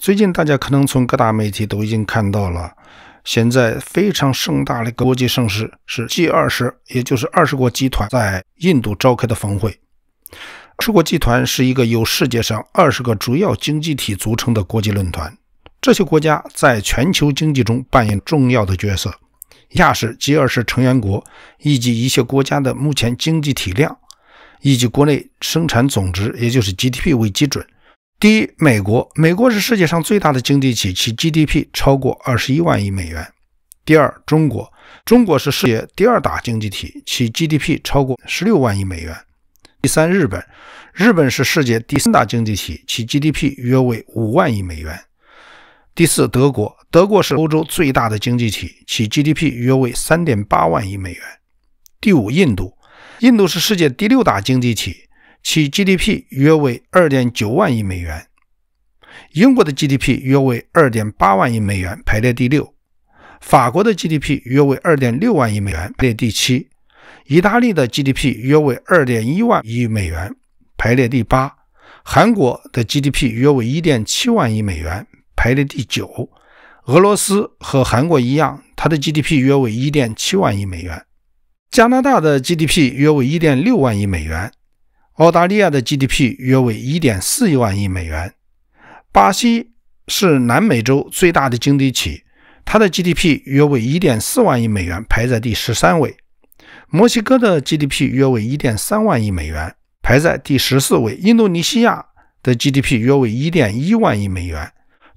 最近，大家可能从各大媒体都已经看到了，现在非常盛大的国际盛事是 G 二十，也就是二十国集团在印度召开的峰会。二十国集团是一个由世界上二十个主要经济体组成的国际论坛，这些国家在全球经济中扮演重要的角色。亚是 G 二十成员国以及一些国家的目前经济体量，以及国内生产总值，也就是 GDP 为基准。第一，美国，美国是世界上最大的经济体，其 GDP 超过二十一万亿美元。第二，中国，中国是世界第二大经济体，其 GDP 超过十六万亿美元。第三，日本，日本是世界第三大经济体，其 GDP 约为五万亿美元。第四，德国，德国是欧洲最大的经济体，其 GDP 约为三点八万亿美元。第五，印度，印度是世界第六大经济体。其 GDP 约为二点九万亿美元，英国的 GDP 约为二点八万亿美元，排列第六；法国的 GDP 约为二点六万亿美元，排列第七；意大利的 GDP 约为二点一万亿美元，排列第八；韩国的 GDP 约为一点七万亿美元，排列第九；俄罗斯和韩国一样，它的 GDP 约为一点七万亿美元；加拿大的 GDP 约为一点六万亿美元。澳大利亚的 GDP 约为1.4万亿美元，巴西是南美洲最大的经济体，它的 GDP 约为1.4万亿美元，排在第十三位。墨西哥的 GDP 约为1.3万亿美元，排在第十四位。印度尼西亚的 GDP 约为1.1万亿美元，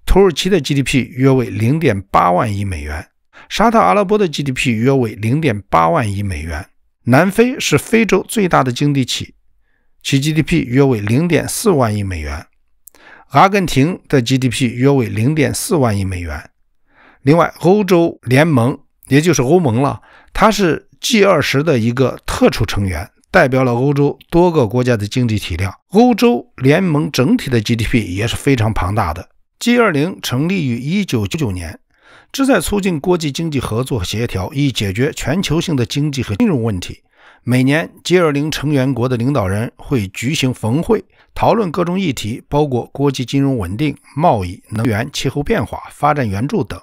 土耳其的 GDP 约为0.8万亿美元，沙特阿拉伯的 GDP 约为0.8万亿美元。南非是非洲最大的经济体。其 GDP 约为零点四万亿美元，阿根廷的 GDP 约为零点四万亿美元。另外，欧洲联盟，也就是欧盟了，它是 G20 的一个特殊成员，代表了欧洲多个国家的经济体量。欧洲联盟整体的 GDP 也是非常庞大的。G20 成立于一九九九年，旨在促进国际经济合作协调，以解决全球性的经济和金融问题。每年 G20 成员国的领导人会举行峰会，讨论各种议题，包括国际金融稳定、贸易、能源、气候变化、发展援助等。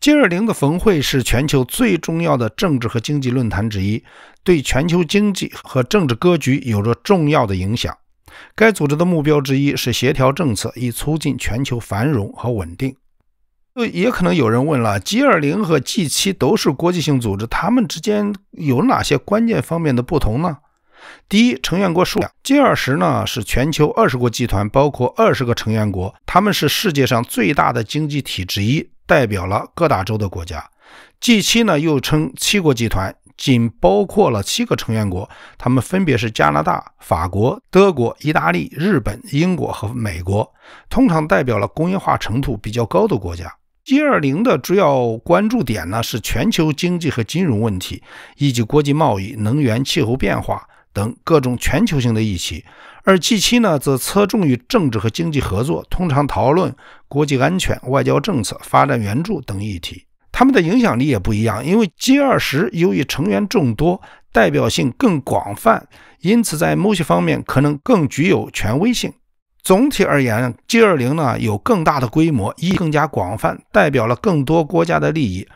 G20 的峰会是全球最重要的政治和经济论坛之一，对全球经济和政治格局有着重要的影响。该组织的目标之一是协调政策，以促进全球繁荣和稳定。也可能有人问了，G20 和 G7 都是国际性组织，它们之间有哪些关键方面的不同呢？第一，成员国数量。G20 呢是全球二十国集团，包括二十个成员国，他们是世界上最大的经济体之一，代表了各大洲的国家。G7 呢又称七国集团，仅包括了七个成员国，他们分别是加拿大、法国、德国、意大利、日本、英国和美国，通常代表了工业化程度比较高的国家。G20 的主要关注点呢是全球经济和金融问题，以及国际贸易、能源、气候变化等各种全球性的议题；而 G7 呢则侧重于政治和经济合作，通常讨论国际安全、外交政策、发展援助等议题。他们的影响力也不一样，因为 G20 由于成员众多，代表性更广泛，因此在某些方面可能更具有权威性。总体而言，G20 呢有更大的规模，一更加广泛，代表了更多国家的利益，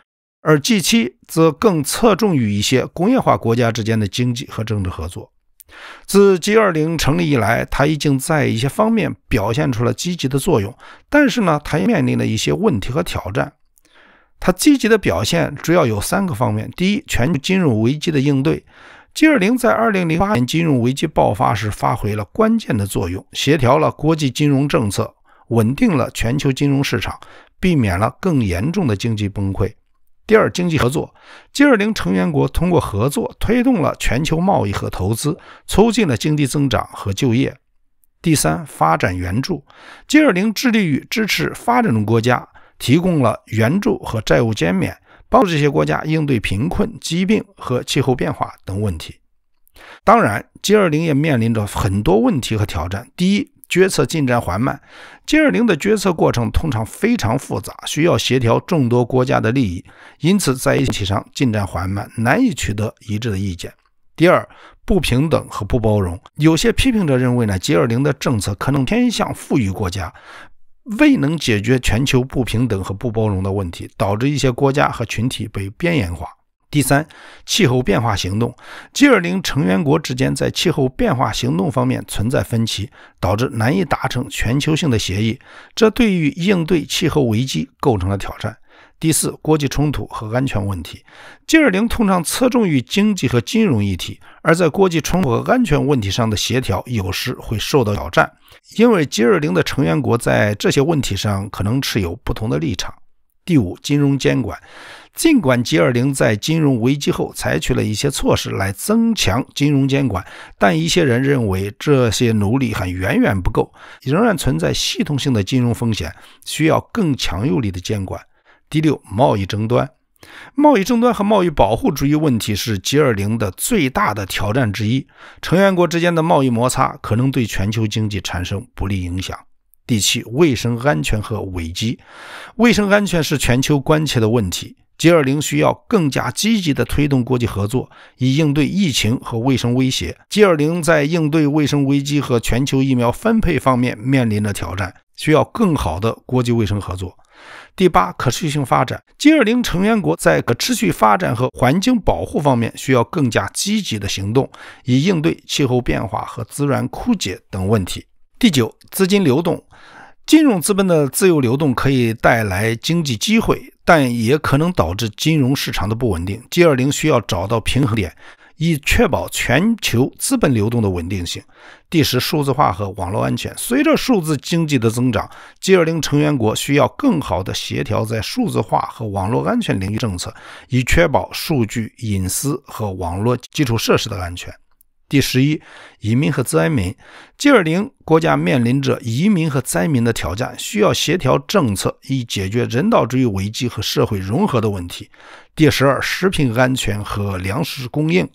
而 G7 则更侧重于一些工业化国家之间的经济和政治合作。自 G20 成立以来，它已经在一些方面表现出了积极的作用，但是呢，它也面临了一些问题和挑战。它积极的表现主要有三个方面：第一，全球金融危机的应对。G20 在2008年金融危机爆发时发挥了关键的作用，协调了国际金融政策，稳定了全球金融市场，避免了更严重的经济崩溃。第二，经济合作。G20 成员国通过合作推动了全球贸易和投资，促进了经济增长和就业。第三，发展援助。G20 致力于支持发展中国家，提供了援助和债务减免。帮助这些国家应对贫困、疾病和气候变化等问题。当然，G20 也面临着很多问题和挑战。第一，决策进展缓慢。G20 的决策过程通常非常复杂，需要协调众多国家的利益，因此在一起上进展缓慢，难以取得一致的意见。第二，不平等和不包容。有些批评者认为呢，G20 的政策可能偏向富裕国家。未能解决全球不平等和不包容的问题，导致一些国家和群体被边缘化。第三，气候变化行动，G20 成员国之间在气候变化行动方面存在分歧，导致难以达成全球性的协议，这对于应对气候危机构成了挑战。第四，国际冲突和安全问题。G20 通常侧重于经济和金融议题，而在国际冲突和安全问题上的协调有时会受到挑战，因为 G20 的成员国在这些问题上可能持有不同的立场。第五，金融监管。尽管 G20 在金融危机后采取了一些措施来增强金融监管，但一些人认为这些努力还远远不够，仍然存在系统性的金融风险，需要更强有力的监管。第六，贸易争端。贸易争端和贸易保护主义问题是 G20 的最大的挑战之一。成员国之间的贸易摩擦可能对全球经济产生不利影响。第七，卫生安全和危机。卫生安全是全球关切的问题。G20 需要更加积极地推动国际合作，以应对疫情和卫生威胁。G20 在应对卫生危机和全球疫苗分配方面面临着挑战。需要更好的国际卫生合作。第八，可持续性发展。G20 成员国在可持续发展和环境保护方面需要更加积极的行动，以应对气候变化和资源枯竭等问题。第九，资金流动。金融资本的自由流动可以带来经济机会，但也可能导致金融市场的不稳定。G20 需要找到平衡点。以确保全球资本流动的稳定性。第十，数字化和网络安全。随着数字经济的增长，G20 成员国需要更好地协调在数字化和网络安全领域政策，以确保数据隐私和网络基础设施的安全。第十一，移民和灾民。G20 国家面临着移民和灾民的挑战，需要协调政策以解决人道主义危机和社会融合的问题。第十二，食品安全和粮食供应。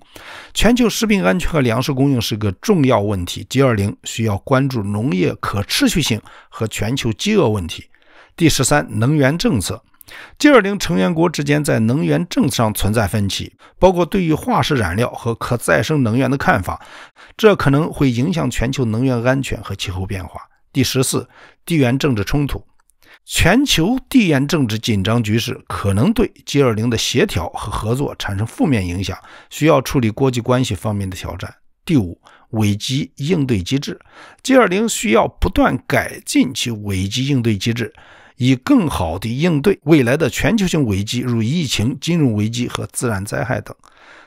全球食品安全和粮食供应是个重要问题，G20 需要关注农业可持续性和全球饥饿问题。第十三，能源政策。G20 成员国之间在能源政策上存在分歧，包括对于化石燃料和可再生能源的看法，这可能会影响全球能源安全和气候变化。第十四，地缘政治冲突，全球地缘政治紧张局势可能对 G20 的协调和合作产生负面影响，需要处理国际关系方面的挑战。第五，危机应对机制，G20 需要不断改进其危机应对机制。以更好地应对未来的全球性危机，如疫情、金融危机和自然灾害等。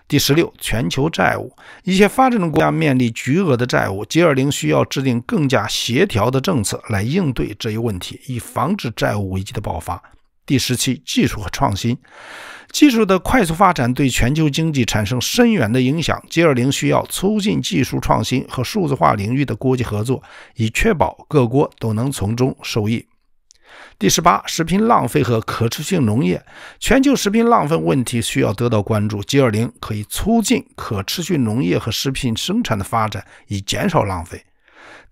第十六，全球债务，一些发展中国家面临巨额的债务，G20 需要制定更加协调的政策来应对这一问题，以防止债务危机的爆发。第十七，技术和创新，技术的快速发展对全球经济产生深远的影响，G20 需要促进技术创新和数字化领域的国际合作，以确保各国都能从中受益。第十八，食品浪费和可持续农业。全球食品浪费问题需要得到关注。G20 可以促进可持续农业和食品生产的发展，以减少浪费。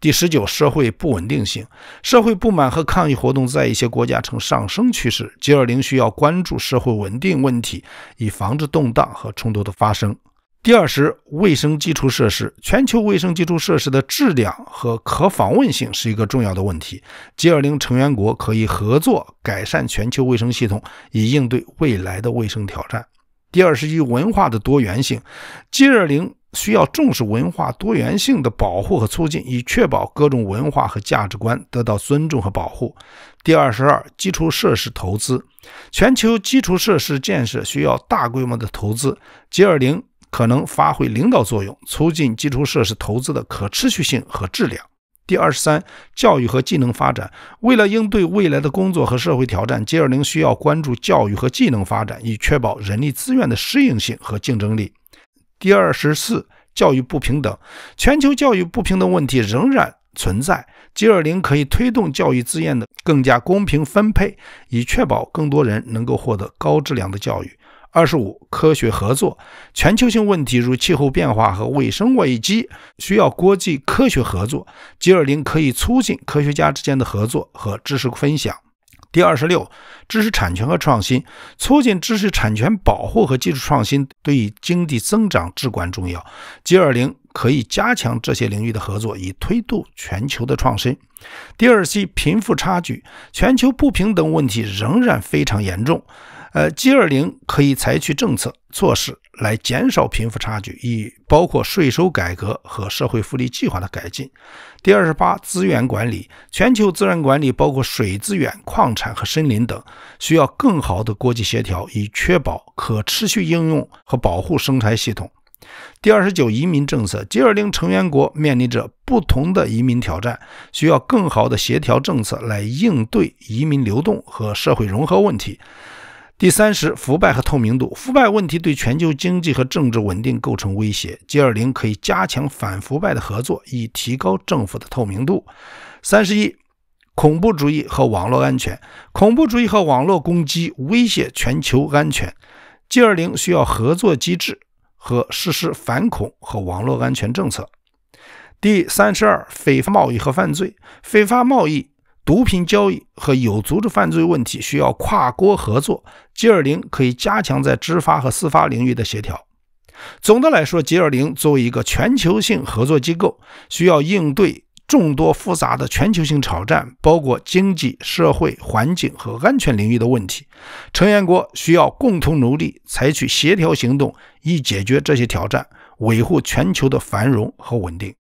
第十九，社会不稳定性。社会不满和抗议活动在一些国家呈上升趋势。G20 需要关注社会稳定问题，以防止动荡和冲突的发生。第二是卫生基础设施，全球卫生基础设施的质量和可访问性是一个重要的问题。G20 成员国可以合作改善全球卫生系统，以应对未来的卫生挑战。第二是一文化的多元性，G20 需要重视文化多元性的保护和促进，以确保各种文化和价值观得到尊重和保护。第二十二基础设施投资，全球基础设施建设需要大规模的投资，G20。可能发挥领导作用，促进基础设施投资的可持续性和质量。第二十三，教育和技能发展。为了应对未来的工作和社会挑战，G20 需要关注教育和技能发展，以确保人力资源的适应性和竞争力。第二十四，教育不平等。全球教育不平等问题仍然存在，G20 可以推动教育资源的更加公平分配，以确保更多人能够获得高质量的教育。二十五，科学合作。全球性问题如气候变化和卫生危机需要国际科学合作。G20 可以促进科学家之间的合作和知识分享。第二十六，知识产权和创新。促进知识产权保护和技术创新对于经济增长至关重要。G20 可以加强这些领域的合作，以推动全球的创新。第二期，贫富差距。全球不平等问题仍然非常严重。呃，G20 可以采取政策措施来减少贫富差距，以包括税收改革和社会福利计划的改进。第二十八，资源管理。全球资源管理包括水资源、矿产和森林等，需要更好的国际协调，以确保可持续应用和保护生态系统。第二十九，移民政策。G20 成员国面临着不同的移民挑战，需要更好的协调政策来应对移民流动和社会融合问题。第三十，腐败和透明度。腐败问题对全球经济和政治稳定构成威胁。G20 可以加强反腐败的合作，以提高政府的透明度。三十一，恐怖主义和网络安全。恐怖主义和网络攻击威胁全球安全。G20 需要合作机制和实施反恐和网络安全政策。第三十二，非法贸易和犯罪。非法贸易。毒品交易和有组织犯罪问题需要跨国合作。G20 可以加强在执法和司法领域的协调。总的来说，G20 作为一个全球性合作机构，需要应对众多复杂的全球性挑战，包括经济社会、环境和安全领域的问题。成员国需要共同努力，采取协调行动，以解决这些挑战，维护全球的繁荣和稳定。